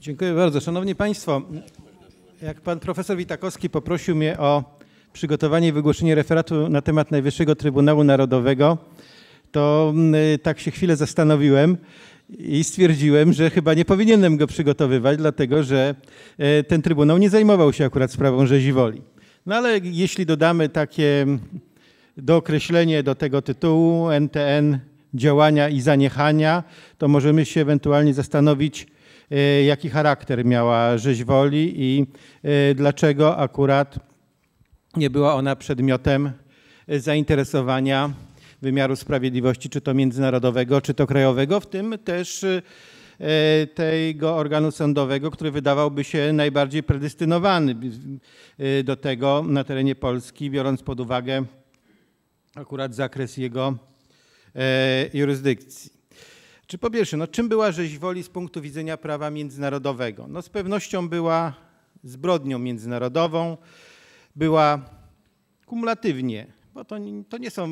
Dziękuję bardzo. Szanowni Państwo, jak pan profesor Witakowski poprosił mnie o przygotowanie i wygłoszenie referatu na temat Najwyższego Trybunału Narodowego, to mm, y, tak się chwilę zastanowiłem i stwierdziłem, że chyba nie powinienem go przygotowywać, dlatego że y, ten Trybunał nie zajmował się akurat sprawą rzeziwoli. No ale jeśli dodamy takie mm, dookreślenie do tego tytułu NTN działania i zaniechania, to możemy się ewentualnie zastanowić, E, jaki charakter miała rzeź woli i e, dlaczego akurat nie była ona przedmiotem e, zainteresowania wymiaru sprawiedliwości, czy to międzynarodowego, czy to krajowego, w tym też tego organu sądowego, który wydawałby się najbardziej predestynowany do tego na terenie Polski, biorąc pod uwagę akurat zakres jego jurysdykcji. Czy po pierwsze, no, czym była rzeź woli z punktu widzenia prawa międzynarodowego? No, z pewnością była zbrodnią międzynarodową, była kumulatywnie, bo to, to nie są,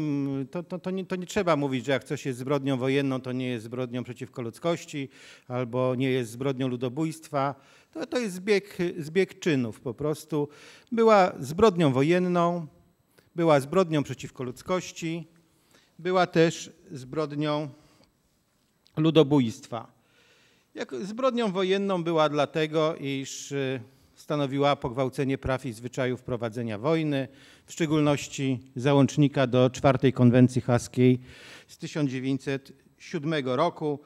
to, to, to, nie, to nie trzeba mówić, że jak coś jest zbrodnią wojenną, to nie jest zbrodnią przeciwko ludzkości albo nie jest zbrodnią ludobójstwa. To, to jest zbieg, zbieg czynów po prostu. Była zbrodnią wojenną, była zbrodnią przeciwko ludzkości, była też zbrodnią ludobójstwa. Jak zbrodnią wojenną była dlatego, iż y, stanowiła pogwałcenie praw i zwyczajów prowadzenia wojny, w szczególności załącznika do czwartej konwencji haskiej z 1907 roku.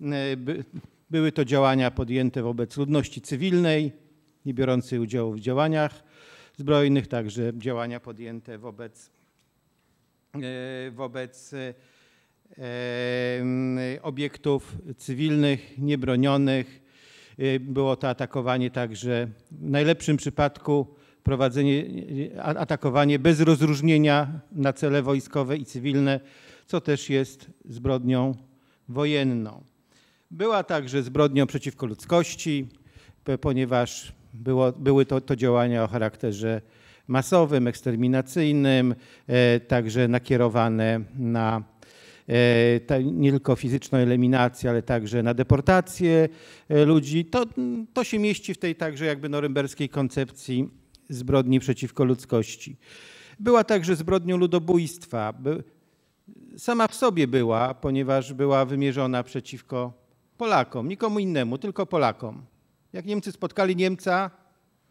Y, były to działania podjęte wobec ludności cywilnej, nie biorącej udziału w działaniach zbrojnych, także działania podjęte wobec, y, wobec obiektów cywilnych, niebronionych. E, było to atakowanie także w najlepszym przypadku prowadzenie, e, atakowanie bez rozróżnienia na cele wojskowe i cywilne, co też jest zbrodnią wojenną. Była także zbrodnią przeciwko ludzkości, ponieważ było, były to, to działania o charakterze masowym, eksterminacyjnym, e, także nakierowane na E, nie tylko fizyczną eliminację, ale także na deportację e, ludzi. To, to się mieści w tej także jakby norymberskiej koncepcji zbrodni przeciwko ludzkości. Była także zbrodnią ludobójstwa. Sama w sobie była, ponieważ była wymierzona przeciwko Polakom, nikomu innemu, tylko Polakom. Jak Niemcy spotkali Niemca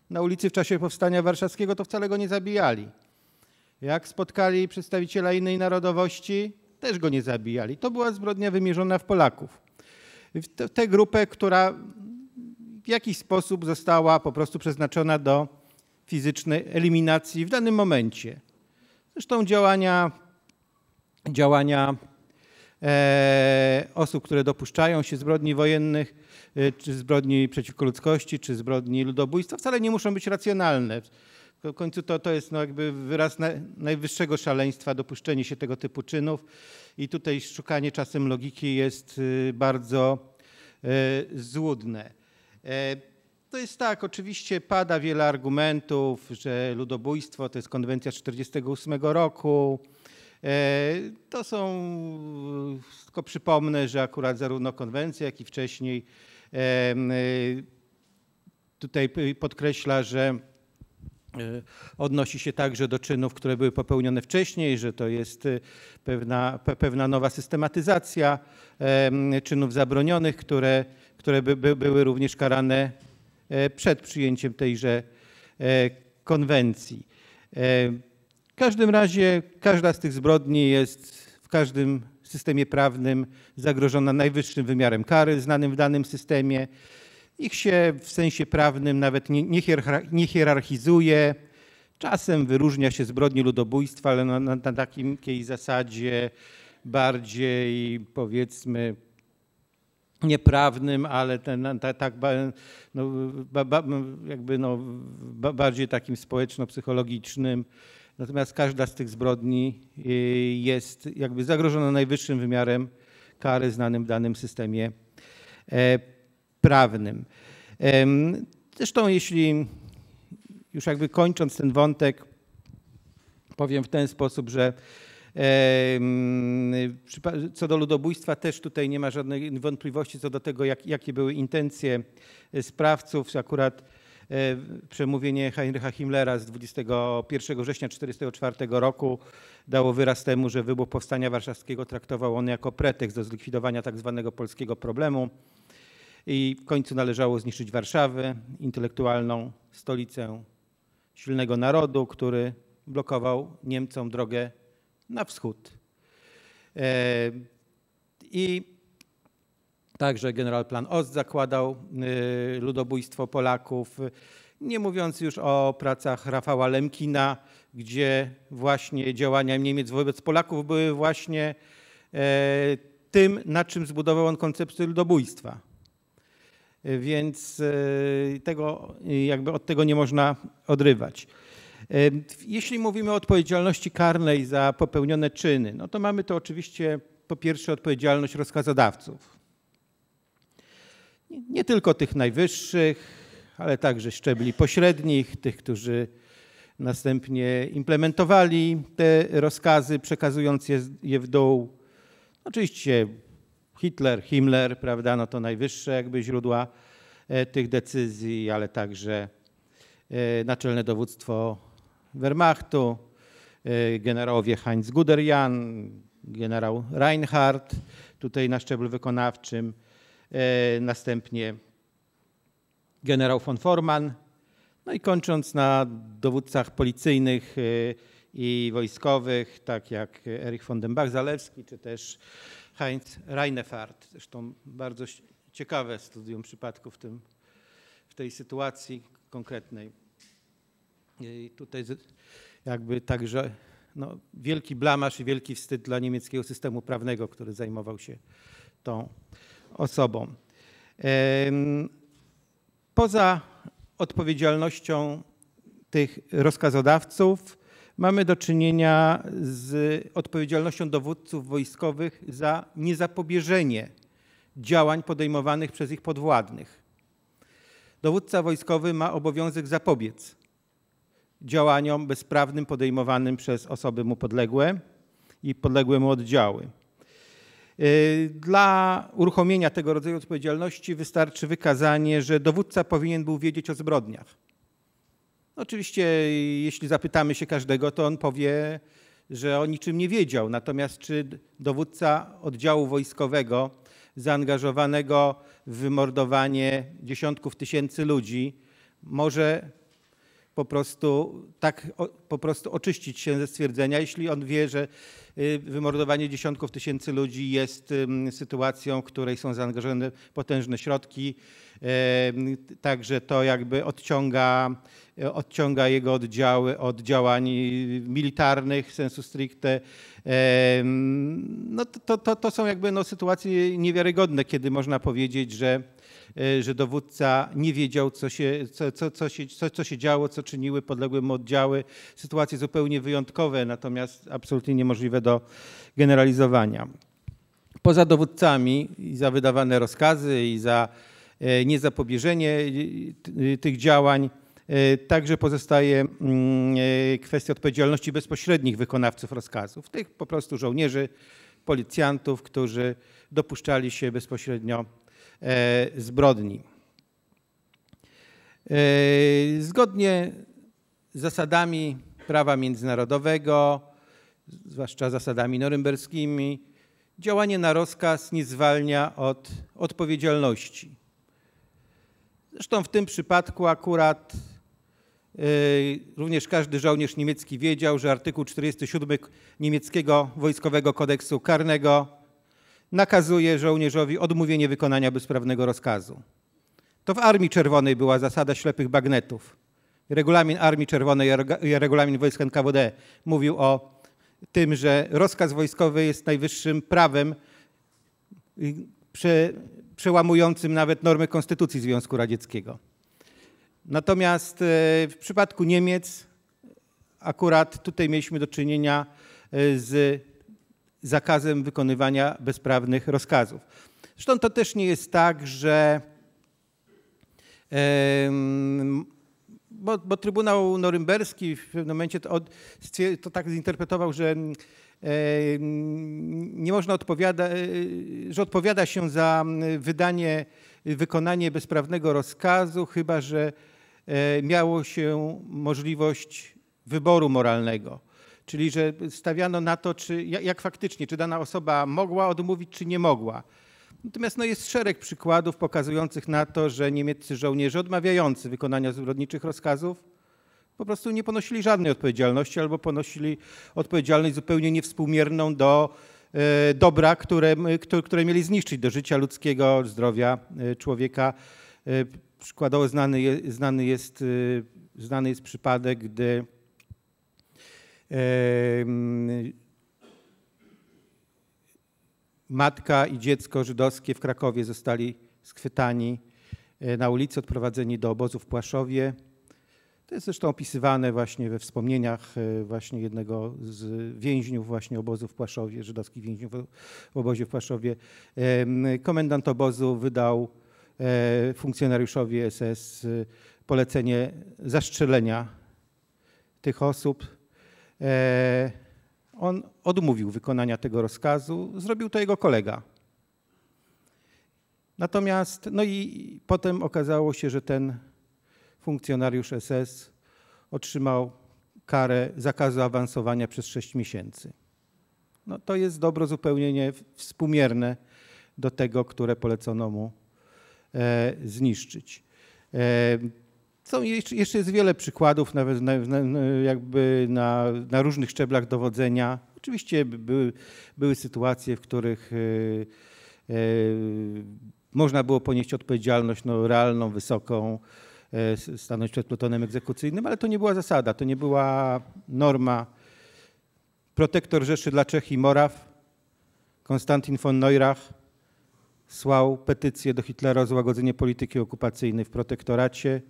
na ulicy w czasie powstania warszawskiego, to wcale go nie zabijali. Jak spotkali przedstawiciela innej narodowości, też go nie zabijali. To była zbrodnia wymierzona w Polaków. W tę grupę, która w jakiś sposób została po prostu przeznaczona do fizycznej eliminacji w danym momencie. Zresztą działania, działania e, osób, które dopuszczają się zbrodni wojennych, e, czy zbrodni przeciwko ludzkości, czy zbrodni ludobójstwa, wcale nie muszą być racjonalne. W końcu to, to jest no jakby wyraz na, najwyższego szaleństwa, dopuszczenie się tego typu czynów i tutaj szukanie czasem logiki jest y, bardzo y, złudne. E, to jest tak, oczywiście pada wiele argumentów, że ludobójstwo to jest konwencja z 1948 roku. E, to są, tylko przypomnę, że akurat zarówno konwencja, jak i wcześniej y, tutaj podkreśla, że Y, odnosi się także do czynów, które były popełnione wcześniej, że to jest y, pewna, pewna nowa systematyzacja czynów zabronionych, które, które by, by były również karane e, przed przyjęciem tejże e, konwencji. E, w każdym razie każda z tych zbrodni jest w każdym systemie prawnym zagrożona najwyższym wymiarem kary znanym w danym systemie. Ich się w sensie prawnym nawet nie, nie, nie hierarchizuje. Czasem wyróżnia się zbrodni ludobójstwa, ale na, na, na takiej zasadzie bardziej powiedzmy nieprawnym, ale ten, tak, no, ba, ba, jakby no, ba, bardziej takim społeczno-psychologicznym. Natomiast każda z tych zbrodni y, jest jakby zagrożona najwyższym wymiarem kary znanym w danym systemie e, prawnym. Zresztą, jeśli już jakby kończąc ten wątek, powiem w ten sposób, że co do ludobójstwa też tutaj nie ma żadnej wątpliwości co do tego, jak, jakie były intencje e, sprawców. Akurat e, przemówienie Heinricha Himmlera z 21 września 1944 roku dało wyraz temu, że wybuch Powstania Warszawskiego traktował on jako pretekst do zlikwidowania tzw. Tak polskiego problemu. I w końcu należało zniszczyć Warszawę, intelektualną stolicę silnego narodu, który blokował Niemcom drogę na wschód. E, I także generał Plan Ost zakładał e, ludobójstwo Polaków. Nie mówiąc już o pracach Rafała Lemkina, gdzie właśnie działania Niemiec wobec Polaków były właśnie e, tym, na czym zbudował on koncepcję ludobójstwa więc e, tego, jakby od tego nie można odrywać. E, jeśli mówimy o odpowiedzialności karnej za popełnione czyny, no to mamy to oczywiście po pierwsze odpowiedzialność rozkazodawców. Nie tylko tych najwyższych, ale także szczebli pośrednich, tych, którzy następnie implementowali te rozkazy, przekazując je, w dół. Oczywiście Hitler, Himmler, prawda, no to najwyższe jakby źródła e, tych decyzji, ale także e, naczelne dowództwo Wehrmachtu, e, generałowie Heinz Guderian, generał Reinhardt, tutaj na szczeblu wykonawczym, następnie generał von Forman, no i kończąc na dowódcach policyjnych i wojskowych, tak jak Erich von den Bach-Zalewski, czy też Heinz Reinefart. Zresztą bardzo ciekawe studium przypadków w, tym, w tej sytuacji konkretnej. I tutaj jakby także no, wielki blamasz i wielki wstyd dla niemieckiego systemu prawnego, który zajmował się tą osobą. Poza odpowiedzialnością tych rozkazodawców, mamy do czynienia z odpowiedzialnością dowódców wojskowych za niezapobieżenie działań podejmowanych przez ich podwładnych. Dowódca wojskowy ma obowiązek zapobiec działaniom bezprawnym podejmowanym przez osoby mu podległe i podległe mu oddziały. Y, dla uruchomienia tego rodzaju odpowiedzialności wystarczy wykazanie, że dowódca powinien był wiedzieć o zbrodniach Oczywiście, jeśli zapytamy się każdego, to on powie, że o niczym nie wiedział. Natomiast czy dowódca oddziału wojskowego zaangażowanego w wymordowanie dziesiątków tysięcy ludzi może po prostu tak po prostu oczyścić się ze stwierdzenia, jeśli on wie, że Y, wymordowanie dziesiątków tysięcy ludzi jest sytuacją, w której są zaangażowane potężne środki. Y, także to jakby odciąga, y, odciąga jego oddziały od działań militarnych sensu stricte. No to, to, to są jakby no sytuacje niewiarygodne, kiedy można powiedzieć, że E, że dowódca nie wiedział, co się, co, co, co, się, co, co się działo, co czyniły podległe mu oddziały. Sytuacje zupełnie wyjątkowe, natomiast absolutnie niemożliwe do generalizowania. Poza dowódcami i za wydawane rozkazy i za e, niezapobieżenie e, tych działań Także pozostaje mm, kwestia odpowiedzialności bezpośrednich wykonawców rozkazów, tych po prostu żołnierzy, policjantów, którzy dopuszczali się bezpośrednio E, zbrodni. E, zgodnie z zasadami prawa międzynarodowego, zwłaszcza zasadami norymberskimi, działanie na rozkaz nie zwalnia od odpowiedzialności. Zresztą w tym przypadku akurat e, Również każdy żołnierz niemiecki wiedział, że artykuł 47 niemieckiego wojskowego kodeksu karnego nakazuje żołnierzowi odmówienie wykonania bezprawnego rozkazu. To w Armii Czerwonej była zasada ślepych bagnetów. Regulamin Armii Czerwonej, regulamin wojsk NKWD mówił o tym, że rozkaz wojskowy jest najwyższym prawem y, prze, przełamującym nawet normy Konstytucji Związku Radzieckiego. Natomiast e, w przypadku Niemiec akurat tutaj mieliśmy do czynienia e, z zakazem wykonywania bezprawnych rozkazów. Zresztą to też nie jest tak, że bo, bo Trybunał Norymberski w pewnym momencie to, od, to tak zinterpretował, że nie można odpowiada, e, że odpowiada się za wydanie, wykonanie bezprawnego rozkazu, chyba że e, miało się możliwość wyboru moralnego. Czyli, że stawiano na to, czy, jak faktycznie, czy dana osoba mogła odmówić, czy nie mogła. Natomiast no, jest szereg przykładów pokazujących na to, że niemieccy żołnierze odmawiający wykonania zbrodniczych rozkazów po prostu nie ponosili żadnej odpowiedzialności albo ponosili odpowiedzialność zupełnie niewspółmierną do e, dobra, które, które mieli zniszczyć do życia ludzkiego, zdrowia e, człowieka. E, przykładowo znany, znany, jest, znany jest przypadek, gdy Matka i dziecko żydowskie w Krakowie zostali schwytani e, na ulicy, odprowadzeni do obozu w Płaszowie. To jest zresztą opisywane właśnie we wspomnieniach e, właśnie jednego z więźniów właśnie obozu w Płaszowie, żydowskich więźniów w obozie w Płaszowie. Komendant obozu wydał e, funkcjonariuszowi SS polecenie zastrzelenia tych osób. E, on odmówił wykonania tego rozkazu, zrobił to jego kolega. Natomiast, no i potem okazało się, że ten funkcjonariusz SS otrzymał karę zakazu awansowania przez 6 miesięcy. No to jest dobro zupełnie nie współmierne do tego, które polecono mu e, zniszczyć. E, są jeszcze, jeszcze jest wiele przykładów, nawet na, na, jakby na, na, różnych szczeblach dowodzenia. Oczywiście były, były sytuacje, w których y, y, można było ponieść odpowiedzialność no, realną, wysoką, yy, stanąć przed plutonem egzekucyjnym, ale to nie była zasada, to nie była norma. Protektor Rzeszy dla Czech i Moraw, Konstantin von Neurach, słał petycję do Hitlera o złagodzenie polityki okupacyjnej w protektoracie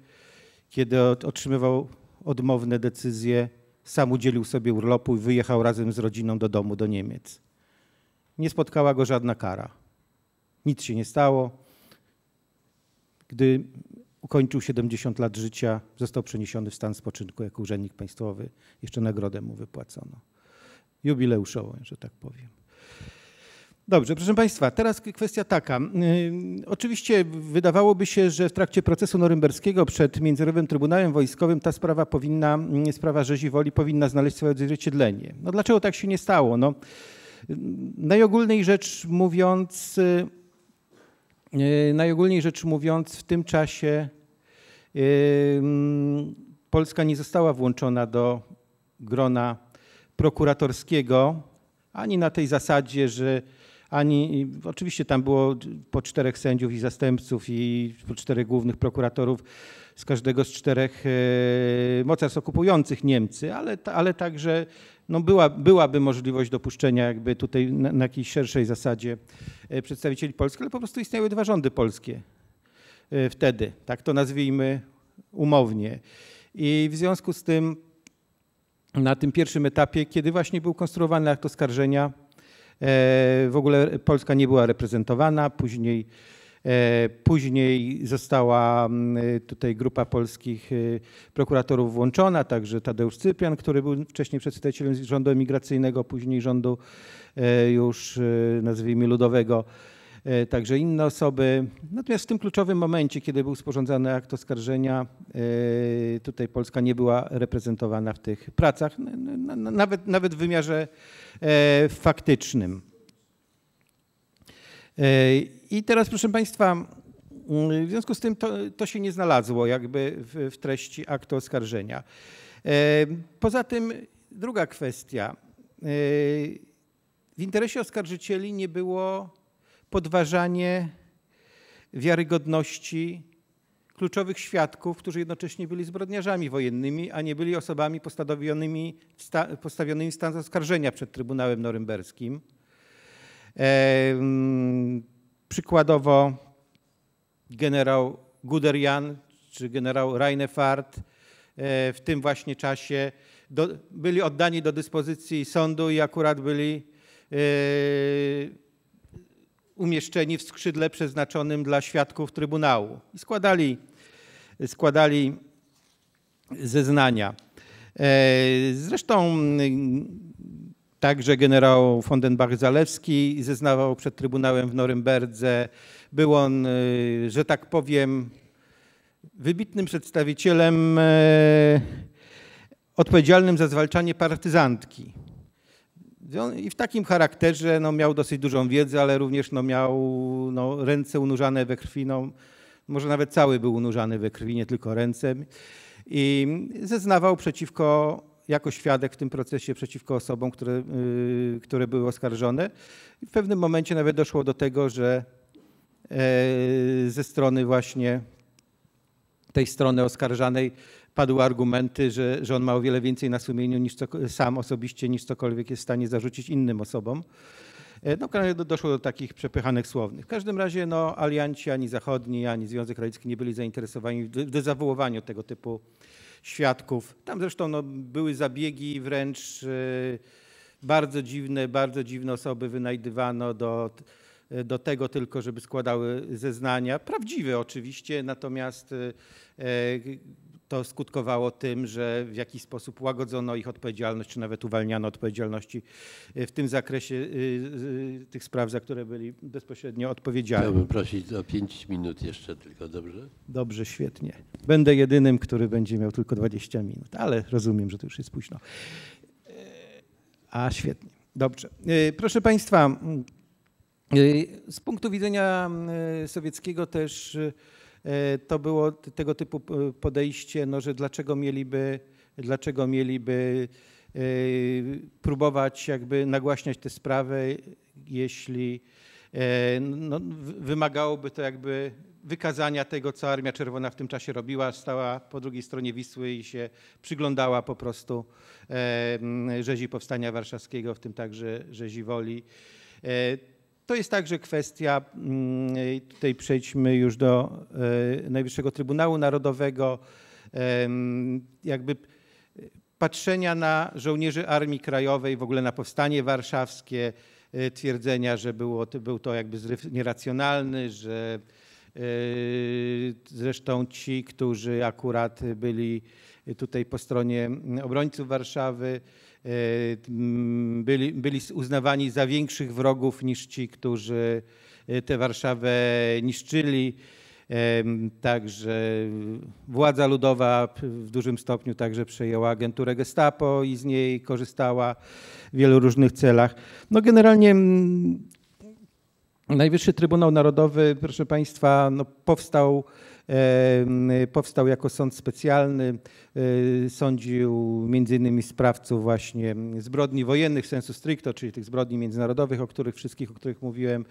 kiedy otrzymywał odmowne decyzje, sam udzielił sobie urlopu i wyjechał razem z rodziną do domu do Niemiec. Nie spotkała go żadna kara. Nic się nie stało. Gdy ukończył 70 lat życia, został przeniesiony w stan spoczynku jako urzędnik państwowy. Jeszcze nagrodę mu wypłacono. Jubileuszowo, że tak powiem. Dobrze, proszę Państwa, teraz kwestia taka. Y, oczywiście wydawałoby się, że w trakcie procesu norymberskiego przed Międzynarodowym Trybunałem Wojskowym ta sprawa powinna, mm, sprawa rzezi woli powinna znaleźć swoje odzwierciedlenie. No dlaczego tak się nie stało? No, y, najogólniej rzecz mówiąc, y, najogólniej rzecz mówiąc, w tym czasie mm, Polska nie została włączona do grona prokuratorskiego ani na tej zasadzie, że ani oczywiście tam było po czterech sędziów i zastępców i po czterech głównych prokuratorów z każdego z czterech e, mocarstw okupujących Niemcy, ale, ale także no była, byłaby możliwość dopuszczenia jakby tutaj na, na jakiejś szerszej zasadzie e, przedstawicieli Polski, ale po prostu istniały dwa rządy polskie e, wtedy, tak to nazwijmy umownie. I w związku z tym na tym pierwszym etapie, kiedy właśnie był konstruowany akt oskarżenia, E, w ogóle Polska nie była reprezentowana, później e, Później została mm, tutaj grupa polskich e, prokuratorów włączona, także Tadeusz Cyprian, który był wcześniej przedstawicielem rządu emigracyjnego, później rządu już nazwijmy ludowego. E, także inne osoby. Natomiast w tym kluczowym momencie, kiedy był sporządzany akt oskarżenia, e, tutaj Polska nie była reprezentowana w tych pracach, nawet, nawet w wymiarze e, faktycznym. I teraz, proszę Państwa, w związku z tym to, to się nie znalazło jakby w, w treści aktu oskarżenia. Poza tym druga kwestia. W interesie oskarżycieli nie było podważanie wiarygodności kluczowych świadków, którzy jednocześnie byli zbrodniarzami wojennymi, a nie byli osobami postawionymi, postawionymi w stan zaskarżenia przed Trybunałem Norymberskim. E, przykładowo generał Guderian czy generał Reinefart e, w tym właśnie czasie do, byli oddani do dyspozycji sądu i akurat byli e, umieszczeni w skrzydle przeznaczonym dla świadków Trybunału i składali, składali zeznania. E, zresztą Także generał Fondenbach-Zalewski zeznawał przed Trybunałem w Norymberdze. Był on, e, że tak powiem, wybitnym przedstawicielem e, odpowiedzialnym za zwalczanie partyzantki. I w takim charakterze no, miał dosyć dużą wiedzę, ale również no, miał no, ręce unurzane we krwi. No, może nawet cały był unurzany we krwi, nie tylko ręce. I zeznawał przeciwko, jako świadek w tym procesie, przeciwko osobom, które, yy, które były oskarżone. I w pewnym momencie nawet doszło do tego, że yy, ze strony właśnie tej strony oskarżanej padły argumenty, że, że on ma o wiele więcej na sumieniu niż co, sam osobiście, niż cokolwiek jest w stanie zarzucić innym osobom. E, no, do, doszło do takich przepychanek słownych. W każdym razie no, alianci ani zachodni, ani Związek Radziecki nie byli zainteresowani w dezawołowaniu tego typu świadków. Tam zresztą no, były zabiegi wręcz e, bardzo dziwne, bardzo dziwne osoby wynajdywano do, e, do tego tylko, żeby składały zeznania, prawdziwe oczywiście, natomiast to skutkowało tym, że w jakiś sposób łagodzono ich odpowiedzialność, czy nawet uwalniano odpowiedzialności e, w tym zakresie e, e, tych spraw, za które byli bezpośrednio odpowiedzialni. Chciałbym prosić o 5 minut jeszcze tylko, dobrze? Dobrze, świetnie. Będę jedynym, który będzie miał tylko 20 minut, ale rozumiem, że to już jest późno. A świetnie, dobrze. Proszę Państwa, z punktu widzenia sowieckiego też E, to było tego typu podejście, no, że dlaczego mieliby, dlaczego mieliby e, próbować jakby nagłaśniać tę sprawę, jeśli e, no, wymagałoby to jakby wykazania tego, co Armia Czerwona w tym czasie robiła. Stała po drugiej stronie Wisły i się przyglądała po prostu rzezi Powstania Warszawskiego, w tym także rzezi Woli. To jest także kwestia, mm, tutaj przejdźmy już do e, Najwyższego Trybunału Narodowego, jakby e, patrzenia na żołnierzy Armii Krajowej, w ogóle na powstanie warszawskie, e, twierdzenia, że było, był to jakby zryw nieracjonalny, że zresztą ci, którzy akurat byli tutaj po stronie obrońców Warszawy, Y, byli, byli uznawani za większych wrogów niż ci, którzy y, tę Warszawę niszczyli. Także władza ludowa w dużym stopniu także przejęła agenturę Gestapo i z niej korzystała w wielu różnych celach. No generalnie mm, Najwyższy Trybunał Narodowy, proszę Państwa, no powstał Powstał jako sąd specjalny, y, sądził między innymi sprawców właśnie zbrodni wojennych sensu stricto, czyli tych zbrodni międzynarodowych, o których wszystkich, o których mówiłem.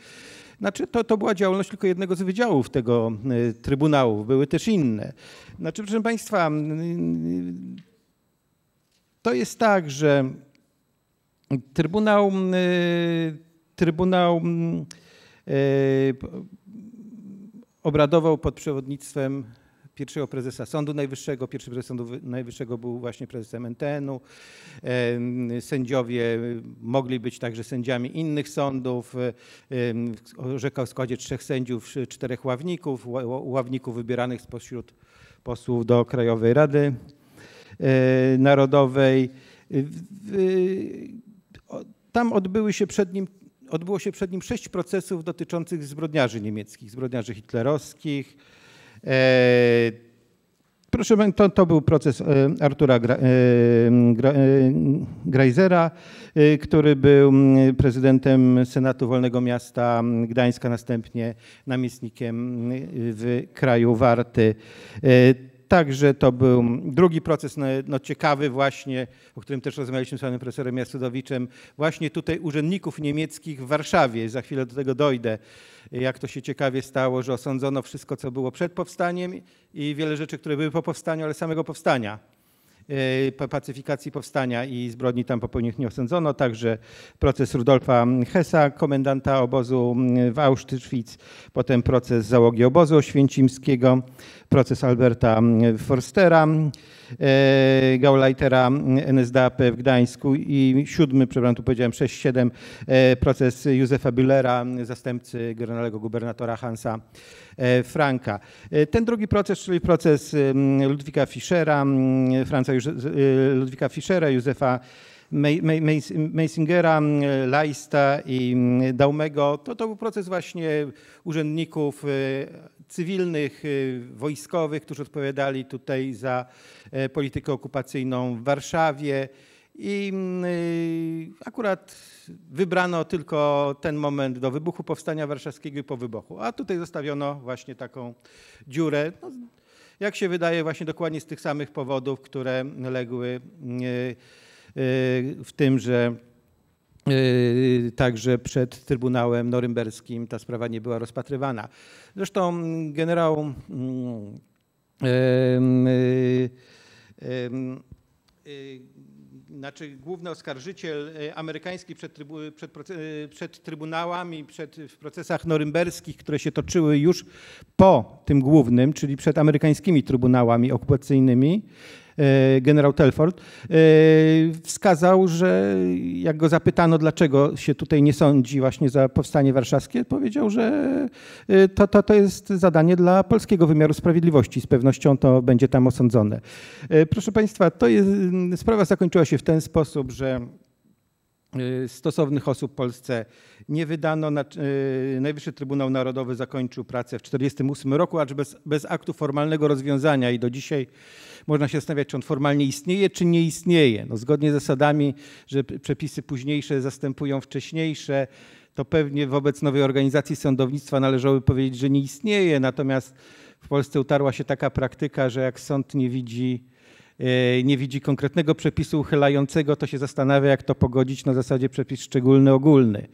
Znaczy, to, to była działalność tylko jednego z wydziałów tego y, Trybunału, były też inne. Znaczy, proszę Państwa, to jest tak, że Trybunał, y, Trybunał obradował pod przewodnictwem pierwszego prezesa Sądu Najwyższego. Pierwszy prezes Sądu Najwyższego był właśnie prezesem NTN-u. Sędziowie mogli być także sędziami innych sądów. Orzekał w składzie trzech sędziów, czterech ławników, ławników wybieranych spośród posłów do Krajowej Rady e, Narodowej. Tam odbyły się przed nim odbyło się przed nim sześć procesów dotyczących zbrodniarzy niemieckich, zbrodniarzy hitlerowskich. E, proszę, to, to był proces e, Artura Gra, e, Gra, Greisera, który był prezydentem Senatu Wolnego Miasta Gdańska, następnie namiestnikiem w kraju Warty. Także to był drugi proces no, no, ciekawy właśnie, o którym też rozmawialiśmy z panem profesorem Jasudowiczem, właśnie tutaj urzędników niemieckich w Warszawie. Za chwilę do tego dojdę, jak to się ciekawie stało, że osądzono wszystko, co było przed powstaniem i wiele rzeczy, które były po powstaniu, ale samego powstania. Y, pacyfikacji powstania i zbrodni tam popełnionych nie osądzono, także proces Rudolfa Hessa, komendanta obozu mm, w Auschwitz, potem proces załogi obozu oświęcimskiego, proces Alberta mm, Forstera, E, Gauleitera NSDAP w Gdańsku i siódmy, przepraszam, tu powiedziałem 6-7, e, proces Józefa Büllera, zastępcy generalnego gubernatora Hansa e, Franka. Ten drugi proces, czyli proces Ludwika Fischera, Franca Ludwika Fischera, Józefa Meisingera, Leista i Daumego, to, to był proces właśnie urzędników cywilnych, y, wojskowych, którzy odpowiadali tutaj za e, politykę okupacyjną w Warszawie. I mm, y, akurat wybrano tylko ten moment do wybuchu Powstania Warszawskiego i po wybuchu. A tutaj zostawiono właśnie taką dziurę. No, jak się wydaje, właśnie dokładnie z tych samych powodów, które legły y, w tym, że Yy, także przed Trybunałem Norymberskim ta sprawa nie była rozpatrywana. Zresztą mm, generał mm, y, y, znaczy główny oskarżyciel y, amerykański przed, trybu, przed, przed, trybunałami, przed, w procesach norymberskich, które się toczyły już po tym głównym, czyli przed amerykańskimi trybunałami okupacyjnymi, E, generał Telford, e, wskazał, że jak go zapytano, dlaczego się tutaj nie sądzi właśnie za powstanie warszawskie, powiedział, że e, to, to, to jest zadanie dla polskiego wymiaru sprawiedliwości. Z pewnością to będzie tam osądzone. Proszę Państwa, to jest, sprawa zakończyła się w ten sposób, że Y, stosownych osób w Polsce nie wydano. Y, Najwyższy Trybunał Narodowy zakończył pracę w 1948 roku, acz bez, bez aktu formalnego rozwiązania i do dzisiaj można się zastanawiać, czy on formalnie istnieje, czy nie istnieje. No, zgodnie z zasadami, że przepisy późniejsze zastępują wcześniejsze, to pewnie wobec nowej organizacji sądownictwa należałoby powiedzieć, że nie istnieje. Natomiast w Polsce utarła się taka praktyka, że jak sąd nie widzi E, nie widzi konkretnego przepisu uchylającego, to się zastanawia, jak to pogodzić na zasadzie przepis szczególny, ogólny.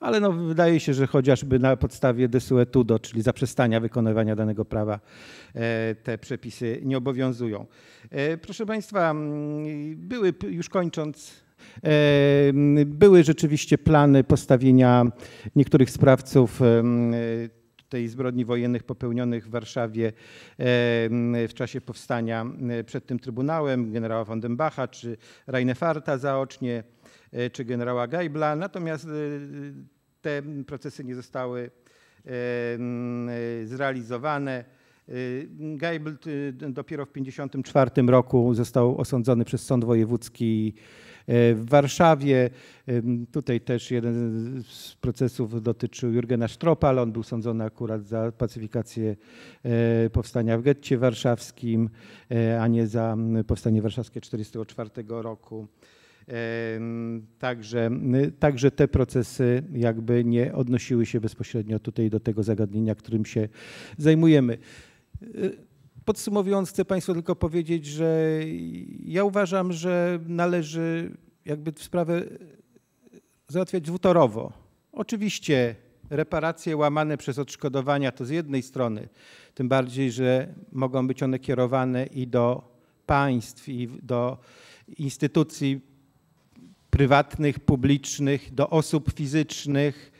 Ale no, wydaje się, że chociażby na podstawie desuetudo, czyli zaprzestania wykonywania danego prawa, e, te przepisy nie obowiązują. E, proszę Państwa, mm, były, już kończąc, były rzeczywiście plany postawienia niektórych sprawców tej zbrodni wojennych popełnionych w Warszawie e, w czasie powstania e, przed tym Trybunałem, generała von Dembacha czy Rainefarta zaocznie, e, czy generała Geibla. Natomiast te procesy nie zostały zrealizowane. Geibl dopiero w 1954 roku został osądzony przez Sąd Wojewódzki w Warszawie. Tutaj też jeden z procesów dotyczył Jurgena Stropa, ale on był sądzony akurat za pacyfikację e, powstania w getcie warszawskim, e, a nie za powstanie warszawskie 1944 roku. Także, y, także te procesy jakby nie odnosiły się bezpośrednio tutaj do tego zagadnienia, którym się zajmujemy. Y, Podsumowując, chcę Państwu tylko powiedzieć, że ja uważam, że należy jakby sprawę załatwiać dwutorowo. Oczywiście reparacje łamane przez odszkodowania to z jednej strony, tym bardziej, że mogą być one kierowane i do państw, i do instytucji prywatnych, publicznych, do osób fizycznych,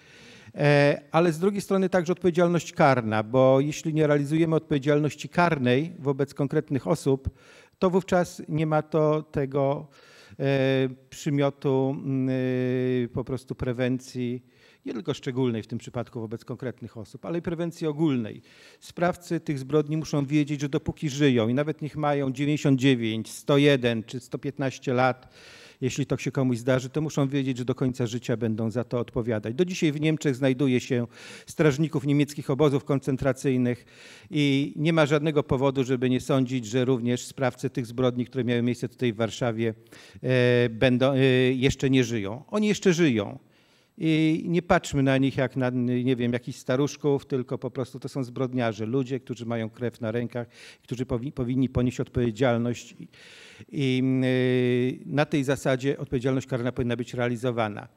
E, ale z drugiej strony także odpowiedzialność karna, bo jeśli nie realizujemy odpowiedzialności karnej wobec konkretnych osób, to wówczas nie ma to tego e, przymiotu mm, e, po prostu prewencji, nie tylko szczególnej w tym przypadku wobec konkretnych osób, ale i prewencji ogólnej. Sprawcy tych zbrodni muszą wiedzieć, że dopóki żyją i nawet niech mają 99, 101 czy 115 lat, jeśli to tak się komuś zdarzy, to muszą wiedzieć, że do końca życia będą za to odpowiadać. Do dzisiaj w Niemczech znajduje się strażników niemieckich obozów koncentracyjnych i nie ma żadnego powodu, żeby nie sądzić, że również sprawcy tych zbrodni, które miały miejsce tutaj w Warszawie, e, będą, e, jeszcze nie żyją. Oni jeszcze żyją. I nie patrzmy na nich jak na, nie wiem, jakichś staruszków, tylko po prostu to są zbrodniarze, ludzie, którzy mają krew na rękach, którzy powinni, powinni ponieść odpowiedzialność. I, i y, na tej zasadzie odpowiedzialność karna powinna być realizowana.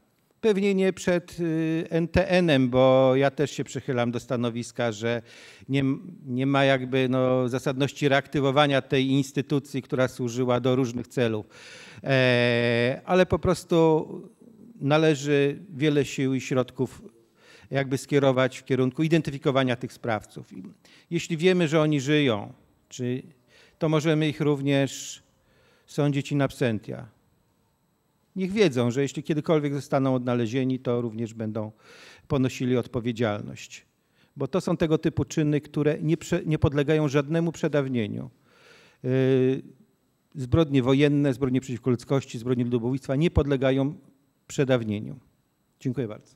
Pewnie nie przed y, NTN-em, bo ja też się przychylam do stanowiska, że nie, nie ma jakby no, zasadności reaktywowania tej instytucji, która służyła do różnych celów. E, ale po prostu należy wiele sił i środków jakby skierować w kierunku identyfikowania tych sprawców. Jeśli wiemy, że oni żyją, czy to możemy ich również sądzić in absentia. Niech wiedzą, że jeśli kiedykolwiek zostaną odnalezieni, to również będą ponosili odpowiedzialność. Bo to są tego typu czyny, które nie, prze, nie podlegają żadnemu przedawnieniu. Yy, zbrodnie wojenne, zbrodnie przeciwko ludzkości, zbrodnie ludobójstwa nie podlegają przedawnieniu. Dziękuję bardzo.